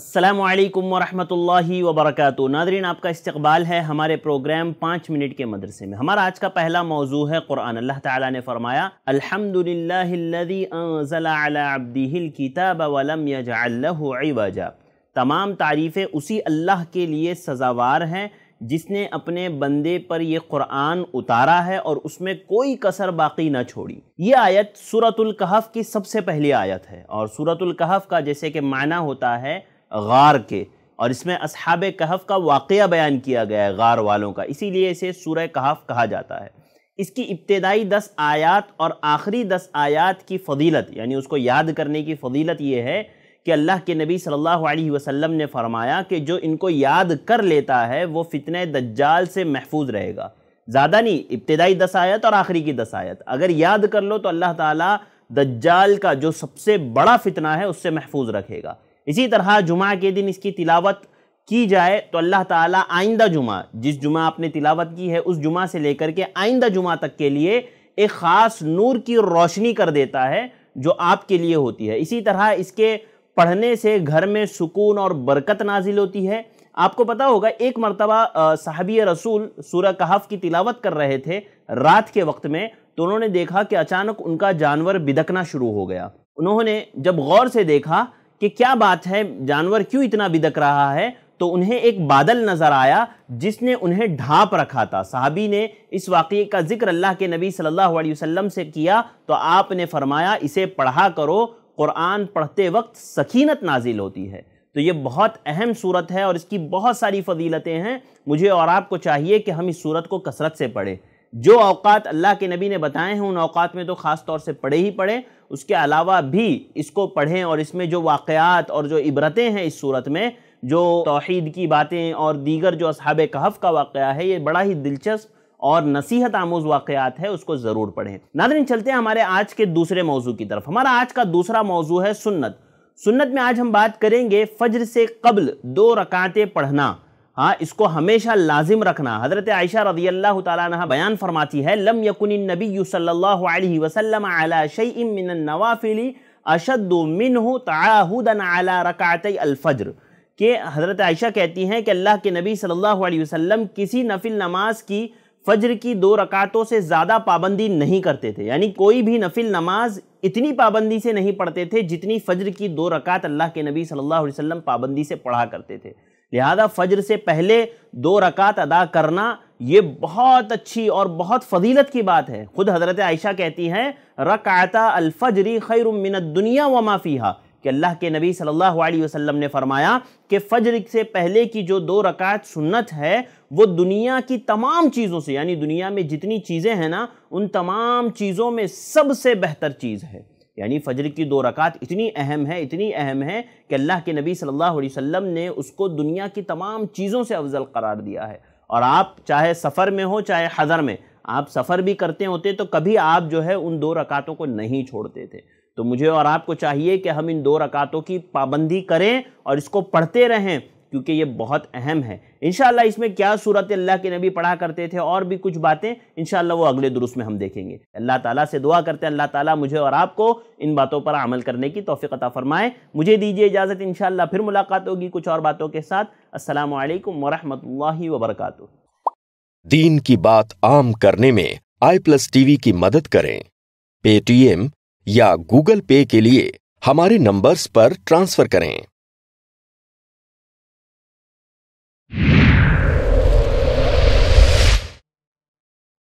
असलकम वरहमल वबरक नादरीन आपका इस्तबाल है हमारे प्रोग्राम पाँच मिनट के मदरसे में हमारा आज का पहला मौजू है क़ुरान अल्लाह ताला ने फरमाया अलहमदिल्लाबदीकिताबलमजा तमाम तारीफ़ें उसी अल्लाह के लिए सज़ावार हैं जिसने अपने बंदे पर यह क़ुरान उतारा है और उसमें कोई कसर बाकी ना छोड़ी ये आयत सूरतुल कहफ़ की सबसे पहली आयत है और सूरतुल कहफ़ का जैसे कि माना होता है गार के और इसमें अब कहफ़ का वाक़ बयान किया गया है गार वालों का इसीलिए इसे सूर्य कहफ़ कहा जाता है इसकी इब्तदाई दस आयात और आखिरी दस आयात की फजीलत यानी उसको याद करने की फजीलत ये है कि अल्लाह के नबी सल्लल्लाहु अलैहि वसल्लम ने फरमाया कि जो इनको याद कर लेता है वो फ़ितने दज्जाल से महफूज रहेगा ज़्यादा नहीं इब्तदाई दस आयत और आखिरी की दस आयत अगर याद कर लो तो अल्लाह ताला दज्जाल का जो सबसे बड़ा फितना है उससे महफूज रखेगा इसी तरह जुमा के दिन इसकी तिलावत की जाए तो अल्लाह ताला आइंदा जुमा जिस जुमा आपने तिलावत की है उस जुमा से लेकर के आइंदा जुमा तक के लिए एक ख़ास नूर की रोशनी कर देता है जो आपके लिए होती है इसी तरह इसके पढ़ने से घर में सुकून और बरकत नाजिल होती है आपको पता होगा एक मरतबा साहबी रसूल सूर्य कहाफ़ की तिलावत कर रहे थे रात के वक्त में तो उन्होंने देखा कि अचानक उनका जानवर बिदकना शुरू हो गया उन्होंने जब गौर से देखा कि क्या बात है जानवर क्यों इतना बिदक रहा है तो उन्हें एक बादल नज़र आया जिसने उन्हें ढांप रखा था साहबी ने इस वाक़े का जिक्र अल्लाह के नबी सल्लल्लाहु अलैहि वसल्लम से किया तो आपने फरमाया इसे पढ़ा करो क़ुरान पढ़ते वक्त सकीनत नाजिल होती है तो ये बहुत अहम सूरत है और इसकी बहुत सारी फजीलतें हैं मुझे और आपको चाहिए कि हम इस सूरत को कसरत से पढ़ें जो अवकात अल्लाह के नबी ने बताए हैं उन अवकात में तो ख़ास तौर से पढ़े ही पढ़े उसके अलावा भी इसको पढ़ें और इसमें जो वाक़ात और जो इबरतें हैं इस सूरत में जो तोहद की बातें और दीगर जो असहाब कहफ़ का वाक़ है ये बड़ा ही दिलचस्प और नसीहत आमोज वाक़ात है उसको ज़रूर पढ़ें नादरी चलते हैं हमारे आज के दूसरे मौजू की तरफ हमारा आज का दूसरा मौजू है सुन्नत सुन्नत में आज हम बात करेंगे फ़जर से कबल दो रकातें पढ़ना हाँ इसको हमेशा लाजिम रखना हज़रत आयशा रदी अल्लाह तह बयान फरमाती है लम यकुन नबी सल्लल्लाहु अलैहि वसल्लम अला मिन तदन अशद मिनहु तआहुदन अला रकात अलफज्र के हज़रत आयशा कहती हैं कि अल्लाह के नबी सल्लल्लाहु अलैहि वसल्लम किसी नफिल नमाज की फ़ज्र की दो रकातों से ज़्यादा पाबंदी नहीं करते थे यानी कोई भी नफिल नमाज इतनी पाबंदी से नहीं पढ़ते थे जितनी फ़ज्र की दो रकात अल्लाह के नबी सल्लल्लाहु अलैहि वसल्लम पाबंदी से पढ़ा करते थे लिहाजा फजर से पहले दो रकात अदा करना ये बहुत अच्छी और बहुत फजीलत की बात है खुद हज़रत आयशा कहती हैं रकाता अलफजरी खैर दुनिया व माफ़िया कि अल्लाह के नबी सल्लल्लाहु अलैहि वसल्लम ने फरमाया कि फ़जर से पहले की जो दो रकात सुन्नत है वो दुनिया की तमाम चीज़ों से यानी दुनिया में जितनी चीज़ें हैं ना उन तमाम चीज़ों में सबसे बेहतर चीज़ है यानी फजर की दो रकात इतनी अहम है इतनी अहम है कि अल्लाह के नबी सल्लल्लाहु अलैहि वसल्लम ने उसको दुनिया की तमाम चीज़ों से अफजल करार दिया है और आप चाहे सफ़र में हो चाहे हज़र में आप सफ़र भी करते होते तो कभी आप जो है उन दो रकातों को नहीं छोड़ते थे तो मुझे और आपको चाहिए कि हम इन दो रकातों की पाबंदी करें और इसको पढ़ते रहें क्योंकि ये बहुत अहम है इन इसमें क्या सूरत अल्लाह के नबी पढ़ा करते थे और भी कुछ बातें इन वो अगले दुरुस्त में हम देखेंगे अल्लाह ताला से दुआ करते हैं अल्लाह ताला मुझे और आपको इन बातों पर अमल करने की तोफ़ीकता फरमाएं मुझे दीजिए इजाज़त इन फिर मुलाकात होगी कुछ और बातों के साथ असल वरहमल वबरक दीन की बात आम करने में आई प्लस टीवी की मदद करें पेटीएम या गूगल पे के लिए हमारे नंबर्स पर ट्रांसफ़र करें